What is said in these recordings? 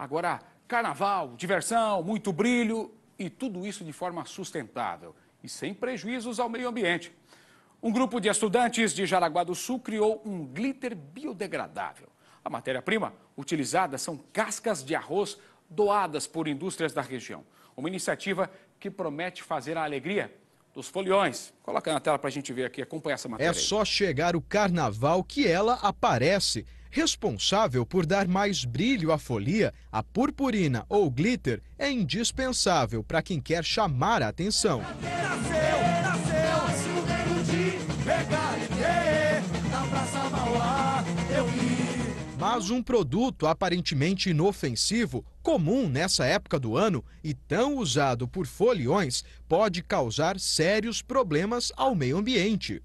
Agora, carnaval, diversão, muito brilho e tudo isso de forma sustentável e sem prejuízos ao meio ambiente. Um grupo de estudantes de Jaraguá do Sul criou um glitter biodegradável. A matéria-prima utilizada são cascas de arroz doadas por indústrias da região. Uma iniciativa que promete fazer a alegria dos foliões. Coloca na tela para a gente ver aqui, acompanha essa é matéria. É aí. só chegar o carnaval que ela aparece responsável por dar mais brilho à folia, a purpurina ou glitter é indispensável para quem quer chamar a atenção. Mas um produto aparentemente inofensivo, comum nessa época do ano e tão usado por foliões, pode causar sérios problemas ao meio ambiente.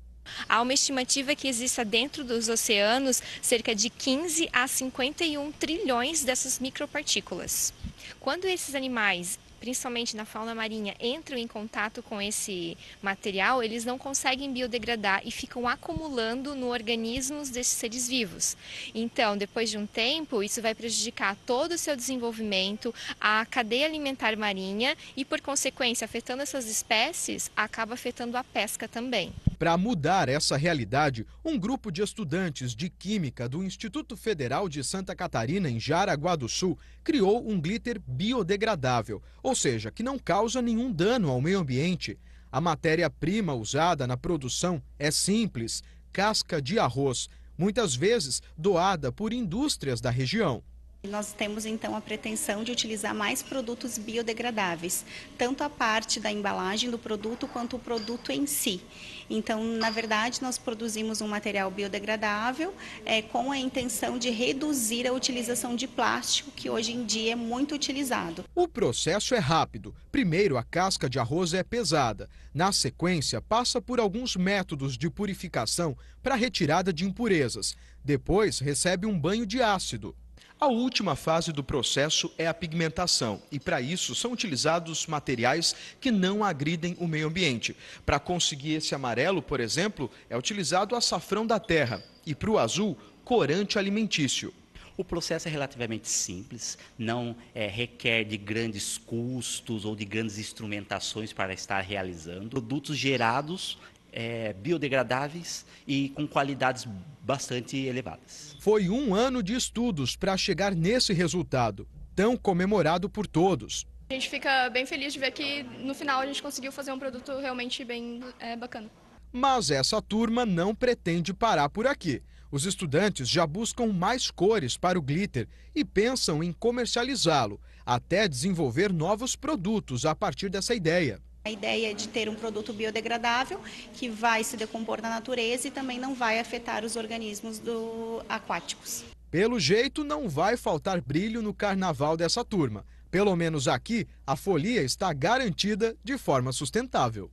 Há uma estimativa que exista dentro dos oceanos cerca de 15 a 51 trilhões dessas micropartículas. Quando esses animais principalmente na fauna marinha, entram em contato com esse material, eles não conseguem biodegradar e ficam acumulando no organismo desses seres vivos. Então, depois de um tempo, isso vai prejudicar todo o seu desenvolvimento, a cadeia alimentar marinha e, por consequência, afetando essas espécies, acaba afetando a pesca também. Para mudar essa realidade, um grupo de estudantes de Química do Instituto Federal de Santa Catarina, em Jaraguá do Sul, criou um glitter biodegradável, ou seja, que não causa nenhum dano ao meio ambiente. A matéria-prima usada na produção é simples: casca de arroz, muitas vezes doada por indústrias da região. Nós temos então a pretensão de utilizar mais produtos biodegradáveis, tanto a parte da embalagem do produto quanto o produto em si. Então, na verdade, nós produzimos um material biodegradável é, com a intenção de reduzir a utilização de plástico, que hoje em dia é muito utilizado. O processo é rápido. Primeiro, a casca de arroz é pesada. Na sequência, passa por alguns métodos de purificação para retirada de impurezas. Depois, recebe um banho de ácido. A última fase do processo é a pigmentação, e para isso são utilizados materiais que não agridem o meio ambiente. Para conseguir esse amarelo, por exemplo, é utilizado açafrão da terra, e para o azul, corante alimentício. O processo é relativamente simples, não é, requer de grandes custos ou de grandes instrumentações para estar realizando. Produtos gerados é, biodegradáveis e com qualidades bastante elevadas. Foi um ano de estudos para chegar nesse resultado, tão comemorado por todos. A gente fica bem feliz de ver que no final a gente conseguiu fazer um produto realmente bem é, bacana. Mas essa turma não pretende parar por aqui. Os estudantes já buscam mais cores para o glitter e pensam em comercializá-lo, até desenvolver novos produtos a partir dessa ideia. A ideia é de ter um produto biodegradável que vai se decompor na natureza e também não vai afetar os organismos do... aquáticos. Pelo jeito, não vai faltar brilho no carnaval dessa turma. Pelo menos aqui, a folia está garantida de forma sustentável.